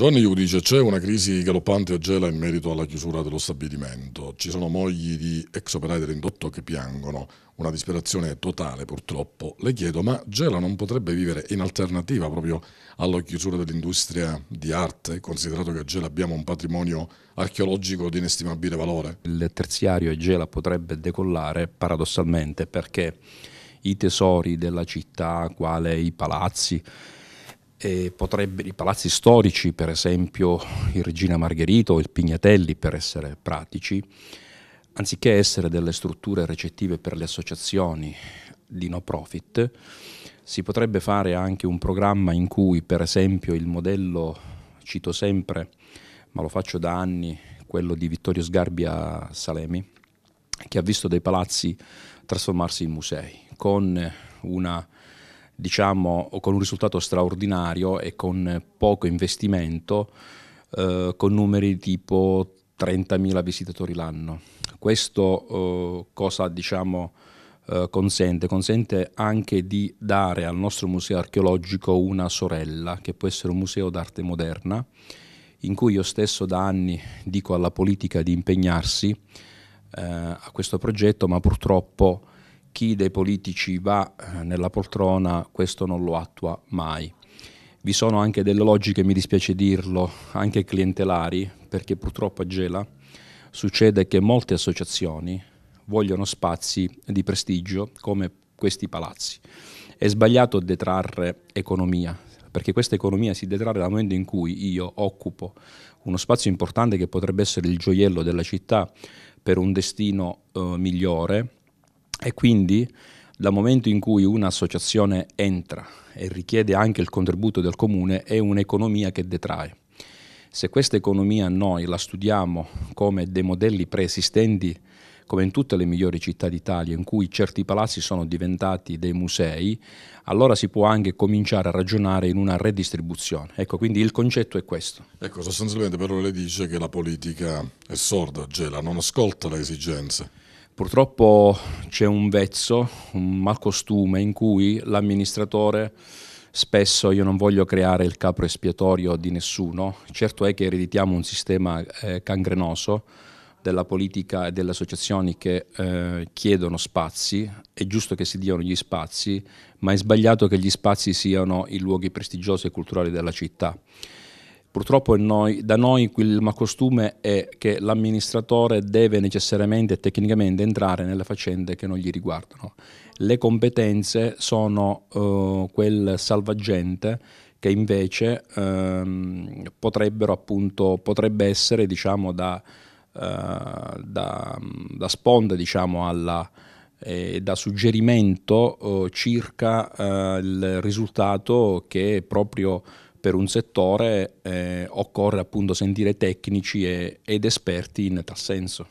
Giovanni Iuri dice c'è una crisi galoppante a Gela in merito alla chiusura dello stabilimento. Ci sono mogli di ex operai dell'indotto che piangono, una disperazione totale purtroppo. Le chiedo ma Gela non potrebbe vivere in alternativa proprio alla chiusura dell'industria di arte, considerato che a Gela abbiamo un patrimonio archeologico di inestimabile valore? Il terziario a Gela potrebbe decollare paradossalmente perché i tesori della città, quale i palazzi, Potrebbe, I palazzi storici, per esempio il Regina Margherita o il Pignatelli, per essere pratici, anziché essere delle strutture recettive per le associazioni di no profit, si potrebbe fare anche un programma in cui, per esempio, il modello, cito sempre, ma lo faccio da anni, quello di Vittorio Sgarbi a Salemi, che ha visto dei palazzi trasformarsi in musei, con una diciamo, con un risultato straordinario e con poco investimento, eh, con numeri tipo 30.000 visitatori l'anno. Questo eh, cosa diciamo, eh, consente? Consente anche di dare al nostro museo archeologico una sorella, che può essere un museo d'arte moderna, in cui io stesso da anni dico alla politica di impegnarsi eh, a questo progetto, ma purtroppo chi dei politici va eh, nella poltrona questo non lo attua mai. Vi sono anche delle logiche, mi dispiace dirlo, anche clientelari, perché purtroppo a Gela succede che molte associazioni vogliono spazi di prestigio come questi palazzi. È sbagliato detrarre economia, perché questa economia si detrarre dal momento in cui io occupo uno spazio importante che potrebbe essere il gioiello della città per un destino eh, migliore, e quindi dal momento in cui un'associazione entra e richiede anche il contributo del comune, è un'economia che detrae. Se questa economia noi la studiamo come dei modelli preesistenti, come in tutte le migliori città d'Italia, in cui certi palazzi sono diventati dei musei, allora si può anche cominciare a ragionare in una redistribuzione. Ecco, quindi il concetto è questo. Ecco, sostanzialmente però lei dice che la politica è sorda, gela, non ascolta le esigenze. Purtroppo c'è un vezzo, un malcostume in cui l'amministratore spesso io non voglio creare il capro espiatorio di nessuno, certo è che ereditiamo un sistema eh, cangrenoso della politica e delle associazioni che eh, chiedono spazi, è giusto che si diano gli spazi, ma è sbagliato che gli spazi siano i luoghi prestigiosi e culturali della città. Purtroppo noi, da noi il costume è che l'amministratore deve necessariamente e tecnicamente entrare nelle faccende che non gli riguardano. Le competenze sono eh, quel salvagente che invece ehm, potrebbero appunto, potrebbe essere diciamo, da, eh, da, da, sponda diciamo, alla, eh, da suggerimento eh, circa eh, il risultato che proprio per un settore eh, occorre appunto sentire tecnici e, ed esperti in tal senso.